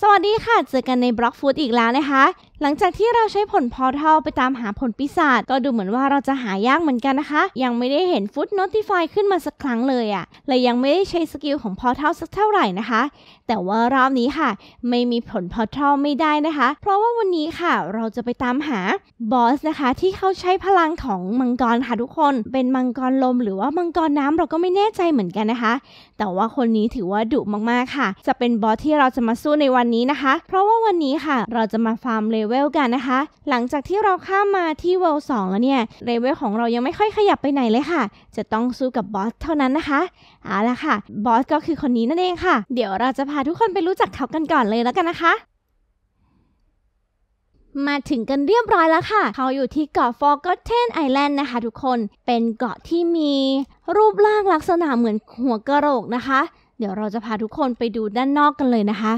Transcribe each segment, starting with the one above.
สวัสดีค่ะ เจอกันในบล็อกฟู้ดอีกแล้วนะคะหลังจากที่เราใช้ผลพอทัลไปตามหาผลปีศาจก็ดูเหมือนว่าเราจะหายากเหมือนกันนะคะ ยังไม่ได้เห็นฟุตโนติฟายขึ้นมาสักครั้งเลยอะ่ะและยังไม่ได้ใช้สกิลของพอทัลสักเท่าไหร่นะคะ แต่ว่ารอบนี้ค่ะ ไม่มีผลพอทัลไม่ได้นะคะ เพราะว่าวันนี้ค่ะเราจะไปตามหาบอสนะคะที่เขาใช้พลังของมังกรค่ะทุกคนเป็นมังกรลมหรือว่ามังกรน้ำเราก็ไม่แน่ใจเหมือนกันนะคะ แต่ว่าคนนี้ถือว่าดุมากๆค่ะ จะเป็นบอสที่เราจะมาสู้ในวันนี้นะคะ เพราะว่าวันนี้ค่ะเราจะมาฟาร์มเลเวเวลกันนะคะ หลังจากที่เราข้ามมาที่เวลสองแล้วเนี่ยเลเวลของเรายังไม่ค่อยขยับไปไหนเลยค่ะ จะต้องสู้กับบอสเท่านั้นนะคะเอาละค่ะ บอสก็คือคนนี้นั่นเองค่ะ เดี๋ยวเราจะพาทุกคนไปรู้จักเขากันก่อนเลยแล้วกันนะคะ มาถึงกันเรียบร้อยแล้วค่ะ เขาอยู่ที่เกาะ Forgotten Island นะคะทุกคน เป็นเกาะที่มีรูปร่างลักษณะเหมือนหัวกระโหลกนะคะเดี๋ยวเราจะพาทุกคนไปดูด้านนอกกันเลยนะคะ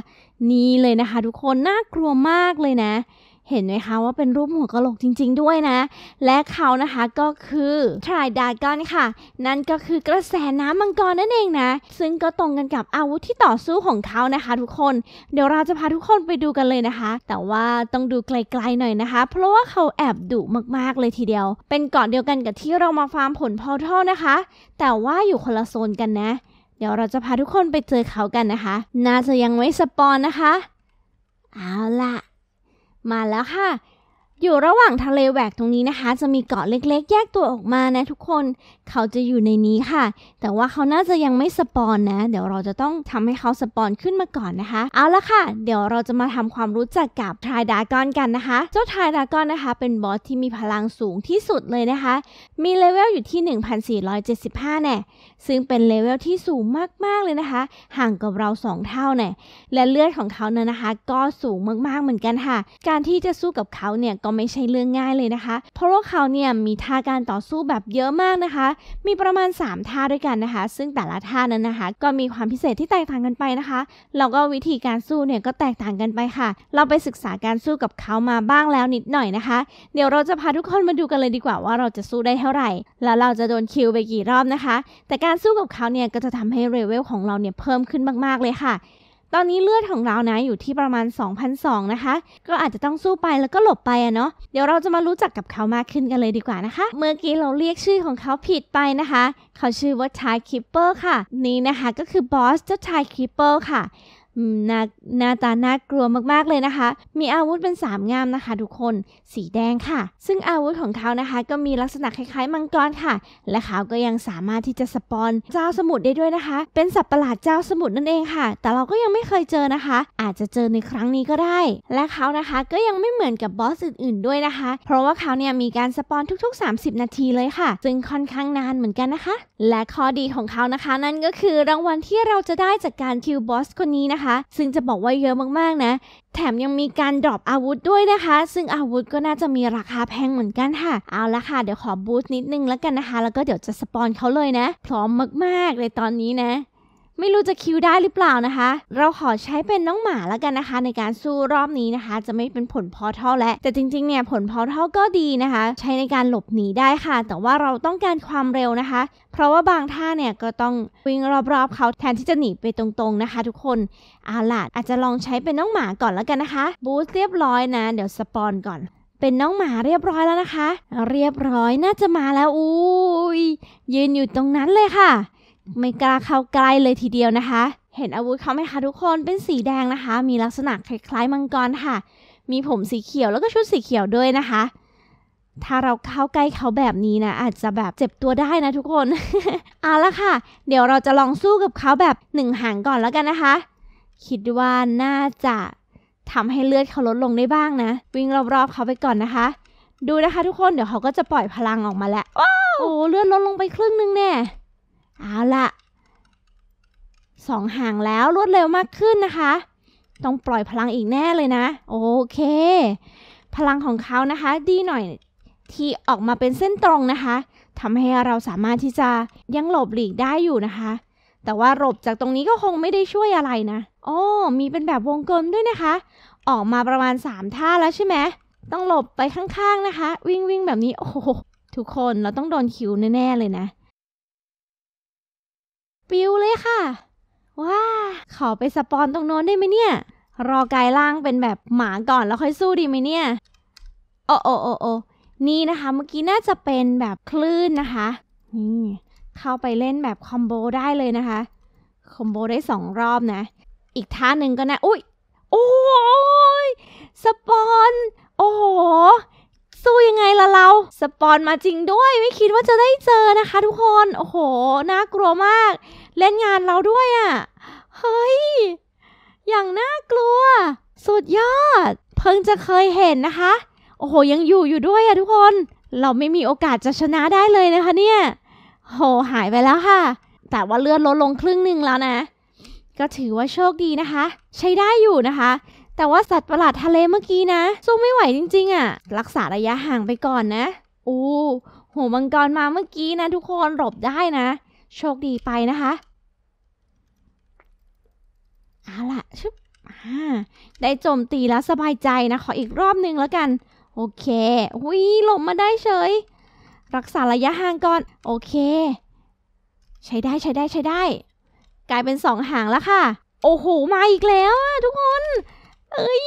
นี่เลยนะคะ ทุกคนน่ากลัวมากเลยนะ เห็นไหมคะว่าเป็นรูปหัวกะโหลกจริงๆ ด้วยนะ และเขานะคะก็คือทรายดากอนค่ะ นั่นก็คือกระแสน้ำมังกรนั่นเองนะ ซึ่งก็ตรงกันกับอาวุธที่ต่อสู้ของเขานะคะทุกคนเดี๋ยวเราจะพาทุกคนไปดูกันเลยนะคะ แต่ว่าต้องดูไกลๆหน่อยนะคะ เพราะว่าเขาแอบดุมากๆเลยทีเดียว เป็นเกาะเดียวกันกับที่เรามาฟาร์มผลพอทอลนะคะ แต่ว่าอยู่คนละโซนกันนะดี๋ยวเราจะพาทุกคนไปเจอเขากันนะคะ น่าจะยังไม่สปอนนะคะ เอาล่ะ มาแล้วค่ะอยู่ระหว่างทะเลแหวกตรงนี้นะคะ จะมีเกาะเล็กๆ แยกตัวออกมานะทุกคน เขาจะอยู่ในนี้ค่ะ แต่ว่าเขาน่าจะยังไม่สปอนนะ เดี๋ยวเราจะต้องทำให้เขาสปอนขึ้นมาก่อนนะคะ เอาละค่ะ เดี๋ยวเราจะมาทำความรู้จักกับทรายดากอนกันนะคะ เจ้าทรายดากอนนะคะ เป็นบอสที่มีพลังสูงที่สุดเลยนะคะมีเลเวลอยู่ที่ 1475แน่ซึ่งเป็นเลเวลที่สูงมากๆเลยนะคะ ห่างกับเรา 2 เท่าแน่และเลือดของเขาเนี่ยนะคะ ก็สูงมากๆเหมือนกันค่ะ การที่จะสู้กับเขาเนี่ยก็ไม่ใช่เรื่องง่ายเลยนะคะ เพราะว่าเขาเนี่ยมีท่าการต่อสู้แบบเยอะมากนะคะ มีประมาณ 3 ท่าด้วยกันนะคะ ซึ่งแต่ละท่านั้นนะคะ ก็มีความพิเศษที่แตกต่างกันไปนะคะ แล้วก็วิธีการสู้เนี่ยก็แตกต่างกันไปค่ะ เราไปศึกษาการสู้กับเขามาบ้างแล้วนิดหน่อยนะคะ เดี๋ยวเราจะพาทุกคนมาดูกันเลยดีกว่า ว่าเราจะสู้ได้เท่าไหร่ แล้วเราจะโดนคิวไปกี่รอบนะคะ แต่การสู้กับเขาเนี่ยก็จะทำให้เรเวลของเราเนี่ยเพิ่มขึ้นมาก ๆเลยค่ะตอนนี้เลือดของเรานะอยู่ที่ประมาณ2,002นะคะ ก็อาจจะต้องสู้ไปแล้วก็หลบไปอะเนาะเดี๋ยวเราจะมารู้จักกับเขามากขึ้นกันเลยดีกว่านะคะ เมื่อกี้เราเรียกชื่อของเขาผิดไปนะคะเขาชื่อว่าชายคิปเปอร์ค่ะ นี่นะคะก็คือบอสเจ้าชายคิปเปอร์ค่ะหน้าหน้าตาน่ากลัวมากๆเลยนะคะ มีอาวุธเป็นสามงามนะคะทุกคน สีแดงค่ะ ซึ่งอาวุธของเขานะคะ ก็มีลักษณะคล้ายๆมังกรค่ะ และเขาก็ยังสามารถที่จะสปอนเจ้าสมุทรได้ด้วยนะคะ เป็นสัตว์ประหลาดเจ้าสมุทรนั่นเองค่ะ แต่เราก็ยังไม่เคยเจอนะคะ อาจจะเจอในครั้งนี้ก็ได้ และเขานะคะ ก็ยังไม่เหมือนกับบอสอื่นๆด้วยนะคะ เพราะว่าเขาเนี่ยมีการสปอนทุก ๆ 30 นาทีเลยค่ะซึ่งค่อนข้างนานเหมือนกันนะคะ และข้อดีของเขานะคะนั่นก็คือรางวัลที่เราจะได้จากการคิวบอสคนนี้นะคะคะซึ่งจะบอกว่าเยอะมากๆนะ แถมยังมีการดรอปอาวุธด้วยนะคะ ซึ่งอาวุธก็น่าจะมีราคาแพงเหมือนกันค่ะ เอาละค่ะ เดี๋ยวขอบูสต์นิดนึงแล้วกันนะคะ แล้วก็เดี๋ยวจะสปอนเขาเลยนะ พร้อมมากๆเลยตอนนี้นะไม่รู้จะคิวได้หรือเปล่านะคะ เราขอใช้เป็นน้องหมาแล้วกันนะคะ ในการสู้รอบนี้นะคะ จะไม่เป็นผลพอเท่าและ แต่จริง ๆเนี่ยผลพอเท่าก็ดีนะคะ ใช้ในการหลบหนีได้ค่ะ แต่ว่าเราต้องการความเร็วนะคะ เพราะว่าบางท่าเนี่ยก็ต้องวิ่งรอบๆ เขาแทนที่จะหนีไปตรงๆนะคะทุกคนอาลาดอาจจะลองใช้เป็นน้องหมาก่อนแล้วกันนะคะบูสเรียบร้อยนะ เดี๋ยวสปอนก่อนเป็นน้องหมาเรียบร้อยแล้วนะคะ เรียบร้อยน่าจะมาแล้วอุ้ยยืนอยู่ตรงนั้นเลยค่ะไม่กล้าเข้าใกล้เลยทีเดียวนะคะ เห็นอาวุธเขาไหมคะทุกคนเป็นสีแดงนะคะ มีลักษณะคล้ายๆมังกรค่ะ มีผมสีเขียวแล้วก็ชุดสีเขียวด้วยนะคะ ถ้าเราเข้าใกล้เขาแบบนี้นะอาจจะแบบเจ็บตัวได้นะทุกคนเอาละค่ะ เดี๋ยวเราจะลองสู้กับเขาแบบหนึ่งหางก่อนแล้วกันนะคะ คิดว่าน่าจะทำให้เลือดเขาลดลงได้บ้างนะ วิ่งรอบๆเขาไปก่อนนะคะ ดูนะคะทุกคนเดี๋ยวเขาก็จะปล่อยพลังออกมาแล้วโอ้โหเลือดลดลงไปครึ่งนึงแน่เอาละ สองห่างแล้ว รวดเร็วมากขึ้นนะคะ ต้องปล่อยพลังอีกแน่เลยนะ โอเค พลังของเขานะคะดีหน่อยที่ออกมาเป็นเส้นตรงนะคะ ทำให้เราสามารถที่จะยังหลบหลีกได้อยู่นะคะ แต่ว่าหลบจากตรงนี้ก็คงไม่ได้ช่วยอะไรนะโอ้มีเป็นแบบวงกลมด้วยนะคะ ออกมาประมาณ 3 ท่าแล้วใช่ไหม ต้องหลบไปข้างๆนะคะ วิ่งวิ่งแบบนี้ โอ้โห ทุกคนเราต้องโดนคิวแน่ๆเลยนะปิวเลยค่ะว้าขอไปสปอนตรงโน้นได้ไหมเนี่ย รอกายล่างเป็นแบบหมาก่อนแล้วค่อยสู้ดีไหมเนี่ย โอโอโอโอนี่นะคะ เมื่อกี้น่าจะเป็นแบบคลื่นนะคะนี่เข้าไปเล่นแบบคอมโบได้เลยนะคะ คอมโบได้สองรอบนะ อีกท่าหนึ่งก็นะอุ้ยโอ้ยสปอนโอ้โหสู้ยังไงละเราสปอนมาจริงด้วย ไม่คิดว่าจะได้เจอนะคะทุกคนโอ้โห น่ากลัวมาก เล่นงานเราด้วยอะ่ะเฮ้ย อย่างน่ากลัว สุดยอด เพิ่งจะเคยเห็นนะคะ โอ้โห ยังอยู่อยู่ด้วยอะ่ะ ทุกคน เราไม่มีโอกาสจะชนะได้เลยนะคะเนี่ย โหหายไปแล้วค่ะ แต่ว่าเลือดลดลงครึ่งหนึ่งแล้วนะ ก็ถือว่าโชคดีนะคะ ใช้ได้อยู่นะคะแต่ว่าสัตว์ประหลาดทะเลเมื่อกี้นะสู้ไม่ไหวจริงๆอะ่ะรักษาระยะห่างไปก่อนนะ โอ้้หมังกรมาเมื่อกี้นะทุกคนหลบได้นะ โชคดีไปนะคะ เอาล่ะชุบได้โจมตีแล้วสบายใจนะ ขออีกรอบนึงแล้วกัน โอเคหุยหลบมาได้เฉย รักษาระยะห่างก่อน โอเค ใช้ได้ใช้ได้ใช้ได้ กลายเป็นสองห่างแล้วค่ะ โอ้โห มาอีกแล้ว ทุกคนเอ้ย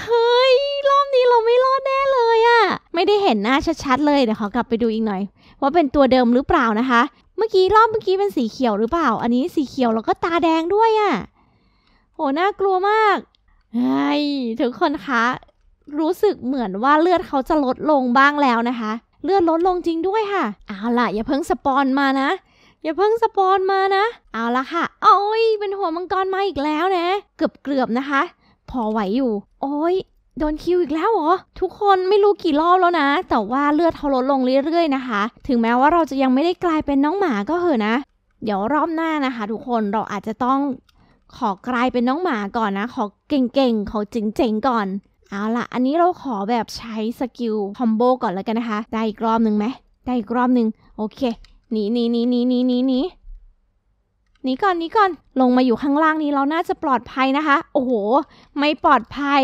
เฮ้ย รอบนี้เราไม่รอดแน่เลยอะ ไม่ได้เห็นหน้าชัดๆเลยเดี๋ยวขอกลับไปดูอีกหน่อย ว่าเป็นตัวเดิมหรือเปล่านะคะ เมื่อกี้รอบเมื่อกี้เป็นสีเขียวหรือเปล่า อันนี้สีเขียวแล้วก็ตาแดงด้วยอะโห น่ากลัวมากไอ้ทุกคนคะรู้สึกเหมือนว่าเลือดเขาจะลดลงบ้างแล้วนะคะ เลือดลดลงจริงด้วยค่ะ เอาล่ะ อย่าเพิ่งสปอนมานะอย่าเพิ่งสปอนมานะ เอาละค่ะโอ้ยเป็นหัวมังกรมาอีกแล้วนะ เกือบเกือบนะคะพอไหวอยู่ โอ้ยโดนคิวอีกแล้วเหรอ ทุกคนไม่รู้กี่รอบแล้วนะ แต่ว่าเลือดเขาลดลงเรื่อย ๆนะคะ ถึงแม้ว่าเราจะยังไม่ได้กลายเป็นน้องหมาก็เหอะนะ เดี๋ยวรอบหน้านะคะ ทุกคน เราอาจจะต้อง ขอกลายเป็นน้องหมาก่อนนะ ขอเก่งๆ ขอเจ๋งๆก่อน เอาละ อันนี้เราขอแบบใช้สกิลคอมโบก่อนแล้วกันนะคะ ได้อีกรอบหนึ่งไหมได้อีกรอบหนึ่งโอเค หนีหนีหนีหนีหนีหนีหนีก่อนหนีก่อน ลงมาอยู่ข้างล่างนี้เราน่าจะปลอดภัยนะคะ โอ้โห ไม่ปลอดภัย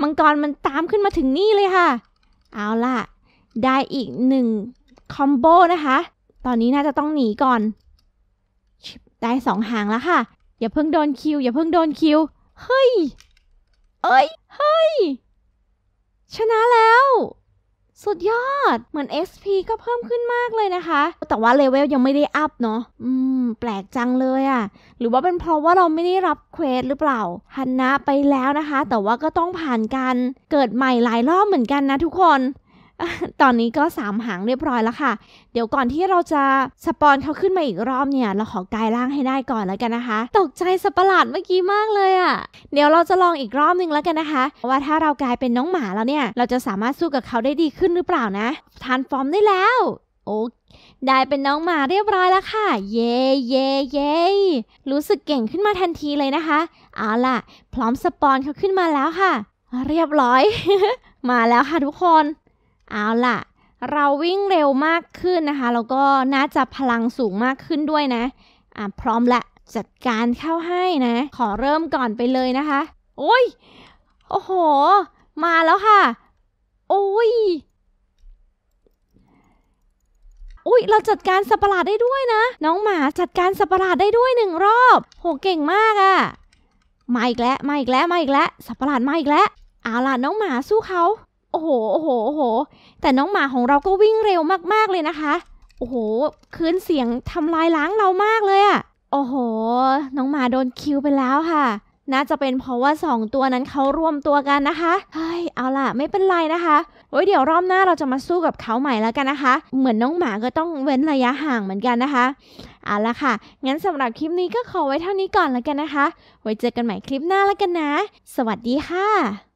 มังกรมันตามขึ้นมาถึงนี่เลยค่ะ เอาล่ะ ได้อีกหนึ่งคอมโบนะคะ ตอนนี้น่าจะต้องหนีก่อน ได้สองหางแล้วค่ะ อย่าเพิ่งโดนคิว อย่าเพิ่งโดนคิว เฮ้ย เอ้ย เฮ้ย ชนะสุดยอด เหมือน XP ก็เพิ่มขึ้นมากเลยนะคะ แต่ว่าเลเวลยังไม่ได้อัพเนาะ อืม แปลกจังเลยอะ่ะ หรือว่าเป็นเพราะว่าเราไม่ได้รับเควสหรือเปล่าฮันนะไปแล้วนะคะ แต่ว่าก็ต้องผ่านการเกิดใหม่หลายรอบเหมือนกันนะทุกคนตอนนี้ก็สามหางเรียบร้อยแล้วค่ะ เดี๋ยวก่อนที่เราจะสปอนเขาขึ้นมาอีกรอบเนี่ย เราขอกายร่างให้ได้ก่อนแล้วกันนะคะ ตกใจสปหลาดเมื่อกี้มากเลยอะ่ะเดี๋ยวเราจะลองอีกรอบนึงแล้วกันนะคะ ว่าถ้าเรากลายเป็นน้องหมาแล้วเนี่ย เราจะสามารถสู้กับเขาได้ดีขึ้นหรือเปล่านะทานฟอร์มได้แล้ว โอ้ได้เป็นน้องหมาเรียบร้อยแล้วค่ะ เย่เย่เย่รู้สึกเก่งขึ้นมาทันทีเลยนะคะ เอาล่ะ พร้อมสปอนเขาขึ้นมาแล้วค่ะ เรียบร้อย มาแล้วค่ะทุกคนเอาล่ะเราวิ่งเร็วมากขึ้นนะคะ แล้วก็น่าจะพลังสูงมากขึ้นด้วยนะ อ่ะพร้อมละ จัดการเข้าให้นะ ขอเริ่มก่อนไปเลยนะคะ โอ้ย โอ้โห มาแล้วค่ะ โอ้ยอุ้ยเราจัดการสัปหลาดได้ด้วยนะ น้องหมาจัดการสัปหลาดได้ด้วยหนึ่งรอบ โห เก่งมากอะ่ะมาอีกแล้วมาอีกแล้วมาอีกแล้วสัปหลาดมาอีกแล้ว เอาล่ะน้องหมาสู้เขาโอ้โห โอ้โห โอ้โห แต่น้องหมาของเราก็วิ่งเร็วมากๆ เลยนะคะ โอ้โหคืนเสียงทำลายล้างเรามากเลยอะโอ้โห น้องหมาโดนคิวไปแล้วค่ะ น่าจะเป็นเพราะว่า 2 ตัวนั้นเขารวมตัวกันนะคะ เฮ้ย เอาล่ะ ไม่เป็นไรนะคะโอ้ยเดี๋ยวรอบหน้าเราจะมาสู้กับเขาใหม่แล้วกันนะคะ เหมือนน้องหมาก็ต้องเว้นระยะห่างเหมือนกันนะคะ เอาละค่ะ งั้นสำหรับคลิปนี้ก็ขอไว้เท่านี้ก่อนแล้วกันนะคะ ไว้เจอกันใหม่คลิปหน้าแล้วกันนะ สวัสดีค่ะ